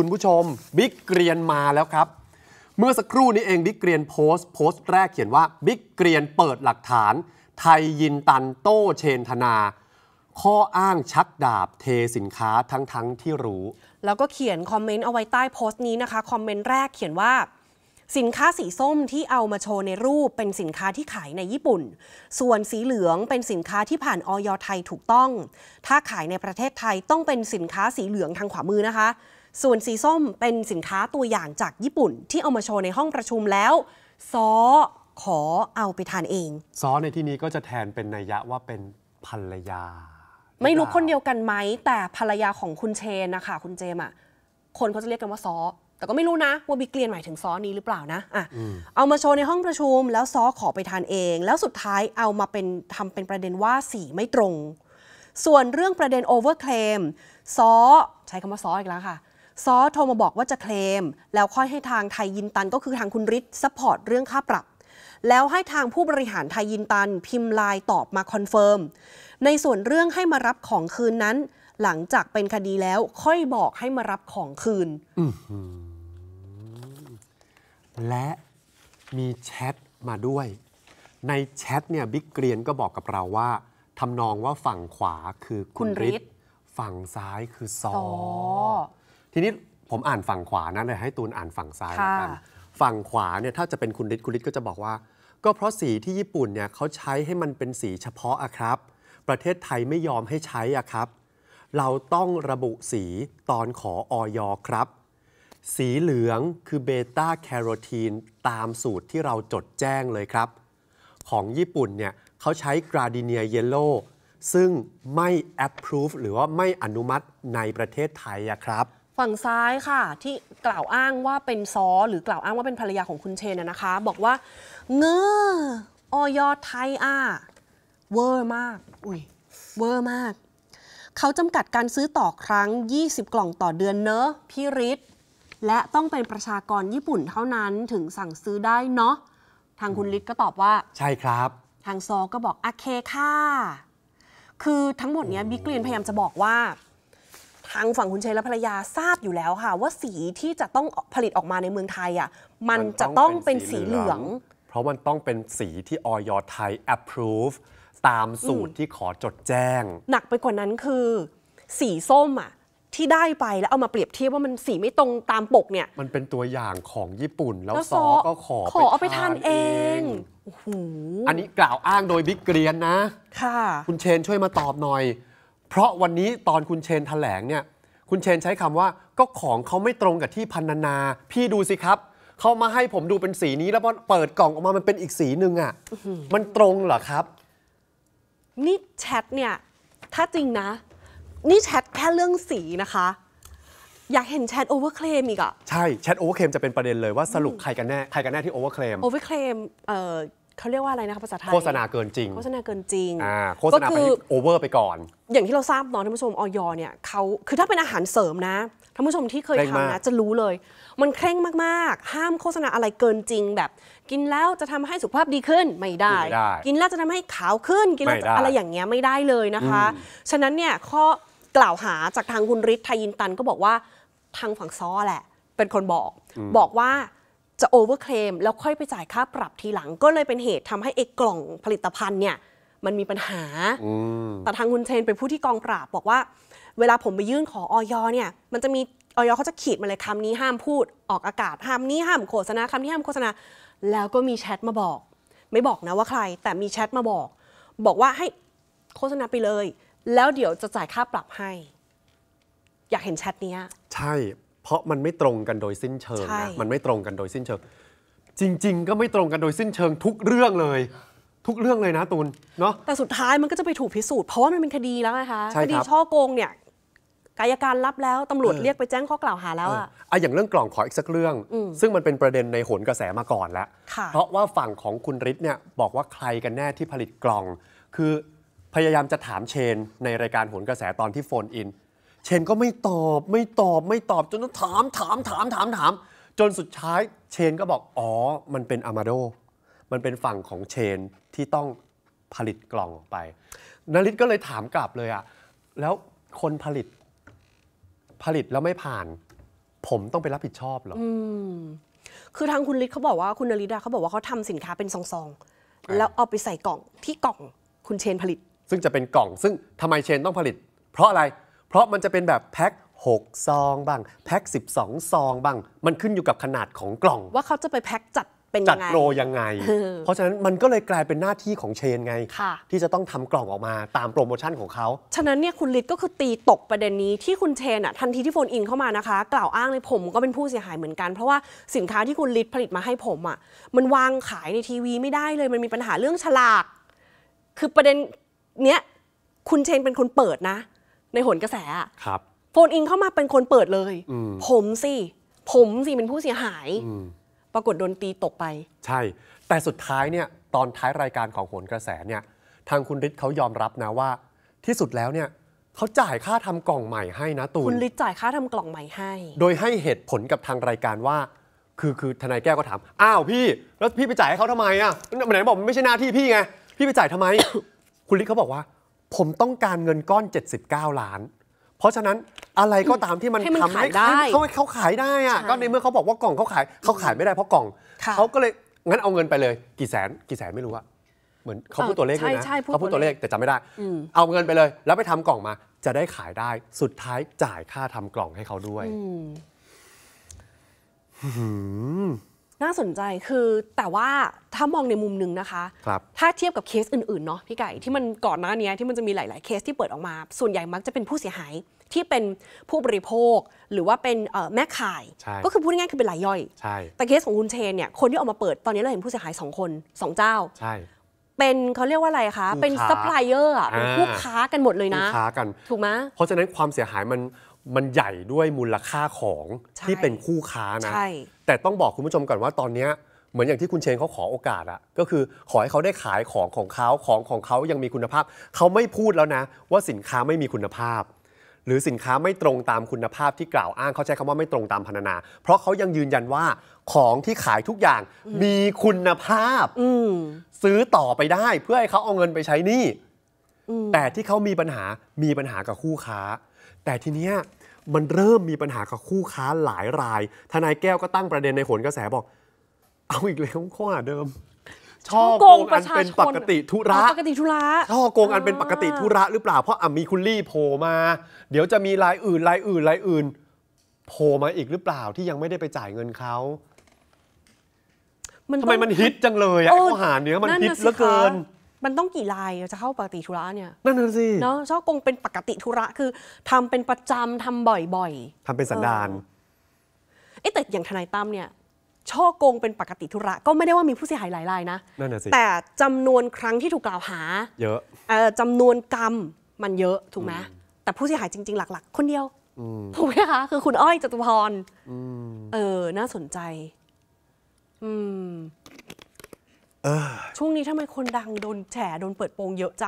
คุณผู้ชมบิ๊กเกรียนมาแล้วครับ เมื่อสักครู่นี้เองบิ๊กเกรียนโพสต์โพสต์แรกเขียนว่าบิ๊กเกรียนเปิดหลักฐาน ไทยยินตันโต้เชนธนาข้ออ้างชักดาบเทสินค้าทั้งทั้งที่รู้แล้วก็เขียนคอมเมนต์เอาไว้ใต้โพสต์นี้นะคะคอมเมนต์แรกเขียนว่า สินค้าสีส้มที่เอามาโชว์ในรูปเป็นสินค้าที่ขายในญี่ปุ่น ส่วนสีเหลืองเป็นสินค้าที่ผ่านออยไทยถูกต้อง ถ้าขายในประเทศไทยต้องเป็นสินค้าสีเหลืองทางขวามือนะคะส่วนสีส้มเป็นสินค้าตัวอย่างจากญี่ปุ่น ที่เอามาโชว์ในห้องประชุมแล้ว ซอขอเอาไปทานเอง ซอในที่นี้ก็จะแทนเป็นนัยยะว่าเป็นภรรยา ไม่รู้คนเดียวกันไหม แต่ภรรยาของคุณเชนนะคะคุณเจมอะคนเขาจะเรียกกันว่าซอแต่ก็ไม่รู้นะว่าบิ๊กเกลียนหมายถึงซอนี้หรือเปล่านะอ่ะเอามาโชว์ในห้องประชุม แล้วซอขอไปทานเอง แล้วสุดท้ายเอามาเป็นทำเป็นประเด็นว่าสีไม่ตรง ส่วนเรื่องประเด็นโอเวอร์เคลมซอใช้คำว่าซออีกแล้วค่ะซอโทรมาบอกว่าจะเคลม แล้วค่อยให้ทางไทยยินตันก็คือทางคุณฤทธิ์ซัพพอร์ตเรื่องค่าปรับ แล้วให้ทางผู้บริหารไทยยินตัน พิมพ์ลายตอบมาคอนเฟิร์ม ในส่วนเรื่องให้มารับของคืนนั้น หลังจากเป็นคดีแล้วค่อยบอกให้มารับของคืนและมีแชทมาด้วยในแชทเนี่ยบิ๊กเกรียนก็บอกกับเราว่าทำนองว่าฝั่งขวาคือคุณฤทธิ์ฝั่งซ้ายคือซอทีนี้ผมอ่านฝั่งขวานะเลยให้ตูนอ่านฝั่งซ้ายกัน ฝั่งขวาเนี่ยถ้าจะเป็นคุณฤทธิ์คุณฤทธิ์ก็จะบอกว่า ก็เพราะสีที่ญี่ปุ่นเนี่ยเขาใช้ให้มันเป็นสีเฉพาะอะครับ ประเทศไทยไม่ยอมให้ใช้อะครับ เราต้องระบุสีตอนขอออยครับ สีเหลืองคือเบต้าแคโรทีนตามสูตรที่เราจดแจ้งเลยครับ ของญี่ปุ่นเนี่ยเขาใช้กราดิเนียเยลโล่ซึ่งไม่ approve หรือว่าไม่อนุมัติในประเทศไทยอะครับฝั่งซ้ายค่ะที่กล่าวอ้างว่าเป็นซอหรือกล่าวอ้างว่าเป็นภรรยาของคุณเชนนะคะ บอกว่า เงอออยไทยอ่ะ เวอร์มาก อุ้ยเวอร์มาก เขาจำกัดการซื้อต่อครั้ง 20 กล่องต่อเดือนเนอะพี่ฤทธิ์และต้องเป็นประชากรญี่ปุ่นเท่านั้นถึงสั่งซื้อได้เนาะทางคุณฤทธิ์ก็ตอบว่า ใช่ครับ ทางซอก็บอกโอเคค่ะคือทั้งหมดเนี้ยบิ๊กเกรียนพยายามจะบอกว่าทางฝั่งคุณชัยและภรรยาทราบอยู่แล้วค่ะ ว่าสีที่จะต้องผลิตออกมาในเมืองไทยอ่ะมันจะต้องเป็นสีเหลือง เพราะมันต้องเป็นสีที่ออยไทย approve ตามสูตรที่ขอจดแจ้ง หนักไปกว่านั้นคือ สีส้มอ่ะที่ได้ไปแล้วเอามาเปรียบเทียบ ว่ามันสีไม่ตรงตามปกเนี่ย มันเป็นตัวอย่างของญี่ปุ่นแล้วซอก็ขอขอเอาไปทานเองอันนี้กล่าวอ้างโดยบิ๊กเกรียนนะ ค่ะ คุณเชนช่วยมาตอบหน่อยเพราะวันนี้ตอนคุณเชนถแถลงเนี่ย คุณเชนใช้คำว่าก็ของเขาไม่ตรงกับที่พันนานา พี่ดูสิครับ เขามาให้ผมดูเป็นสีนี้แล้วพอเปิดกล่องออกมามันเป็นอีกสีหนึ่งอะ่ะมันตรงเหรอครับนี่แชทเนี่ย ถ้าจริงนะ นี่แชทแค่เรื่องสีนะคะ อยากเห็นแชทโอเวอร์เคลมอีกอะใช่ แชทโอเวอร์เคลมจะเป็นประเด็นเลยว่าสรุปใครกันแน่ใครกันแน่ที่โอเวอร์เคลมโอเวอร์เคลมเขาเรียกว่าอะไรนะคะภาษาไทยโฆษณาเกินจริงโฆษณาเกินจริงอ่าโฆษณาไปโอเวอร์ ไปก่อน อย่างที่เราทราบเนาะท่านผู้ชมออยเนี่ยเขาคือถ้าเป็นอาหารเสริมนะท่านผู้ชมที่เคยทำนะจะรู้เลย มันเคร่งมากๆ ห้ามโฆษณาอะไรเกินจริงแบบ กินแล้วจะทำให้สุขภาพดีขึ้นไม่ได้ กินแล้วจะทำให้ขาวขึ้น กินแล้วอะไรอย่างเงี้ยไม่ได้เลยนะคะฉะนั้นเนี่ยข้อกล่าวหาจากทางคุณฤทธิ์ไทยินตันก็บอกว่าทางฝั่งซ้อแหละ เป็นคนบอก บอกว่าจะโอเวอร์เคลมแล้วค่อยไปจ่ายค่าปรับทีหลังก็เลยเป็นเหตุทำให้เอกกล่องผลิตภัณฑ์เนี่ยมันมีปัญหาแต่ทางคุณเชนไปพูดที่กองปราบบอกว่าเวลาผมไปยื่นขอออยเนี่ยมันจะมีออยเขาจะขีดมาเลยคำนี้ห้ามพูด ออกอากาศ ห้ามนี้ห้ามโฆษณาคำนี้ห้ามโฆษณาแล้วก็มีแชทมาบอก ไม่บอกนะว่าใคร แต่มีแชทมาบอกบอกว่าให้โฆษณาไปเลย แล้วเดี๋ยวจะจ่ายค่าปรับให้ อยากเห็นแชทนี้ใช่เพราะมันไม่ตรงกันโดยสิ้นเชิงนะมันไม่ตรงกันโดยสิ้นเชิง จริงๆ ก็ไม่ตรงกันโดยสิ้นเชิงทุกเรื่องเลย ทุกเรื่องเลยนะตูน เนาะแต่สุดท้ายมันก็จะไปถูกพิสูจน์เพราะว่ามันเป็นคดีแล้วนะคะ คดีช่อโกงเนี่ย กายการรับแล้ว ตำรวจเรียกไปแจ้งข้อกล่าวหาแล้วอะอะอย่างเรื่องกล่องขออีกสักเรื่อง ซึ่งมันเป็นประเด็นในโหนกระแสมาก่อนแล้ว เพราะว่าฝั่งของคุณฤทธิ์เนี่ยบอกว่าใครกันแน่ที่ผลิตกล่อง คือพยายามจะถามเชนในรายการโหนกระแสตอนที่โฟนอินเชนก็ไม่ตอบไม่ตอบไม่ตอบจนต้องถามถามถามถามถาม จนสุดท้าย เชนก็บอกอ๋อ มันเป็นอามาโด มันเป็นฝั่งของเชนที่ต้องผลิตกล่องออกไปนาริตก็เลยถามกลับเลยอะแล้วคนผลิตผลิตแล้วไม่ผ่าน ผมต้องไปรับผิดชอบเหรออคือทางคุณฤทธิ์เขาบอกว่า คุณนริดเขาบอกว่าเขาทำสินค้าเป็นซองๆ แล้วเอาไปใส่กล่องที่กล่องคุณเชนผลิต ซึ่งจะเป็นกล่อง ซึ่งทำไมเชนต้องผลิต เพราะอะไรเพราะมันจะเป็นแบบแพ็ค6ซองบ้างแพ็ค12 ซองบ้างมันขึ้นอยู่กับขนาดของกล่อง ว่าเขาจะไปแพ็คจัดเป็นจัดโรยังไง เพราะฉะนั้นมันก็เลยกลายเป็นหน้าที่ของเชนไง ที่จะต้องทำกล่องออกมาตามโปรโมชั่นของเขา ฉะนั้นเนี่ยคุณลิศก็คือตีตกประเด็นนี้ที่คุณเชนอ่ะทันทีที่โฟนอินเข้ามานะคะ กล่าวอ้างเลยผมก็เป็นผู้เสียหายเหมือนกัน เพราะว่าสินค้าที่คุณลิศผลิตมาให้ผมอ่ะ มันวางขายในทีวีไม่ได้เลยมันมีปัญหาเรื่องฉลาก คือประเด็นเนี้ย คุณเชนเป็นคนเปิดนะในหนกระแสครับโฟนอินเข้ามาเป็นคนเปิดเลย ผมสิผมสิเป็นผู้เสียหายปรากฏโดนตีตกไป ใช่ แต่สุดท้ายเนี่ยตอนท้ายรายการของหนกระแสเนี่ย ทางคุณฤทธิ์เขายอมรับนะว่า ที่สุดแล้วเนี่ยเขาจ่ายค่าทำกล่องใหม่ให้นะตูนคุณฤทธิ์จ่ายค่าทำกล่องใหม่ให้ โดยให้เหตุผลกับทางรายการว่า คือคือทนายแก้วก็ถามอ้าวพี่ แล้วพี่ไปจ่ายให้เขาทำไมอ่ะไหนบอกไม่ใช่หน้าที่พี่ไงพี่ไปจ่ายทำไม คุณฤทธิ์เขาบอกว่าผมต้องการเงินก้อน 79 ล้าน เพราะฉะนั้นอะไรก็ตามที่มันให้ทำขายได้เขาเขาขายได้อะ ก็ในเมื่อเขาบอกว่ากล่องเขาขาย เขาขายไม่ได้เพราะกล่อง เขาก็เลย งั้นเอาเงินไปเลย กี่แสน กี่แสนไม่รู้อะเหมือนเขาพูดตัวเลขเลยนะเขาพูดตัวเลข แต่จำไม่ได้เอาเงินไปเลย แล้วไปทำกล่องมา จะได้ขายได้สุดท้ายจ่ายค่าทำกล่องให้เขาด้วยอืน่าสนใจคือแต่ว่าถ้ามองในมุมหนึ่งนะคะคถ้าเทียบกับเคสอื่นๆเนาะพี่ไก่ที่มันก่อนหน้านี้ที่มันจะมีหลายๆเคสที่เปิดออกมา ส่วนใหญ่มักจะเป็นผู้เสียหายที่เป็นผู้บริโภค หรือว่าเป็นแม่ขายก็คือพูดง่ายๆคือเป็นรายย่อยแต่เคสของคุณเชนเนี่ยคนที่ออกมาเปิด ตอนนี้เราเห็นผู้เสียหาย2คน2เจ้าเป็นเขาเรียกว่าอะไรคะเป็นซัพพลายเออร์เป็นผู้ค้ากันหมดเลยนะผู้ค้ากันถูกไหมเพราะฉะนั้นความเสียหายมันมันใหญ่ด้วยมูลค่าของที่เป็นคู่ค้านะ แต่ต้องบอกคุณผู้ชมก่อนว่าตอนนี้เหมือนอย่างที่คุณเชนเขาขอโอกาสอะก็คือขอให้เขาได้ขายของของเขาของของเขายังมีคุณภาพเขาไม่พูดแล้วนะ ว่าสินค้าไม่มีคุณภาพ หรือสินค้าไม่ตรงตามคุณภาพที่กล่าวอ้างเขาใช้คำว่าไม่ตรงตามพรรณนา เพราะเขายังยืนยันว่าของที่ขายทุกอย่างมีคุณภาพซื้อต่อไปได้ เพื่อให้เขาเอาเงินไปใช้นี่แต่ที่เขามีปัญหามีปัญหากับคู่ค้า แต่ทีเนี้ยมันเริ่มมีปัญหากับคู่ค้าหลายราย ทนายแก้วก็ตั้งประเด็นในโหนกระแสบอก เอาอีกแล้วข้อหาเดิมช่อโกงอันเป็นปกติธุระปกติธุระช่อโกงอันเป็นปกติธุระหรือเปล่า เพราะอ่ะมีคุณลี่โผล่มา เดี๋ยวจะมีรายอื่นรายอื่นรายอื่นโผล่มาอีกหรือเปล่าที่ยังไม่ได้ไปจ่ายเงินเขาทำไมมันฮิตจังเลยอะข้อหาเนี้ยมันฮิตเหลือเกินมันต้องกี่ลายจะเข้าปกติธุระเนี่ยนั่นน่ะสิเนาะช่อกงเป็นปกติธุระคือ ทำเป็นประจำทำบ่อยๆทำเป็นสันดานเอ๊แต่อย่างทนายตั้มเนี่ยช่อกงเป็นปกติธุระ ก็ไม่ได้ว่ามีผู้เสียหายหลายราย นะนั่นน่ะสิแต่จำนวนครั้งที่ถูกกล่าวหา เยอะจำนวนกรรมมันเยอะ ถูกไหมแต่ผู้เสียหายจริงๆหลักๆ คนเดียวถูกไหมคะคือคุณอ้อยจตุพรเออน่าสนใจ อืมช่วงนี้ทำไมคนดัง โดนแฉโดนเปิดโปงเยอะจัง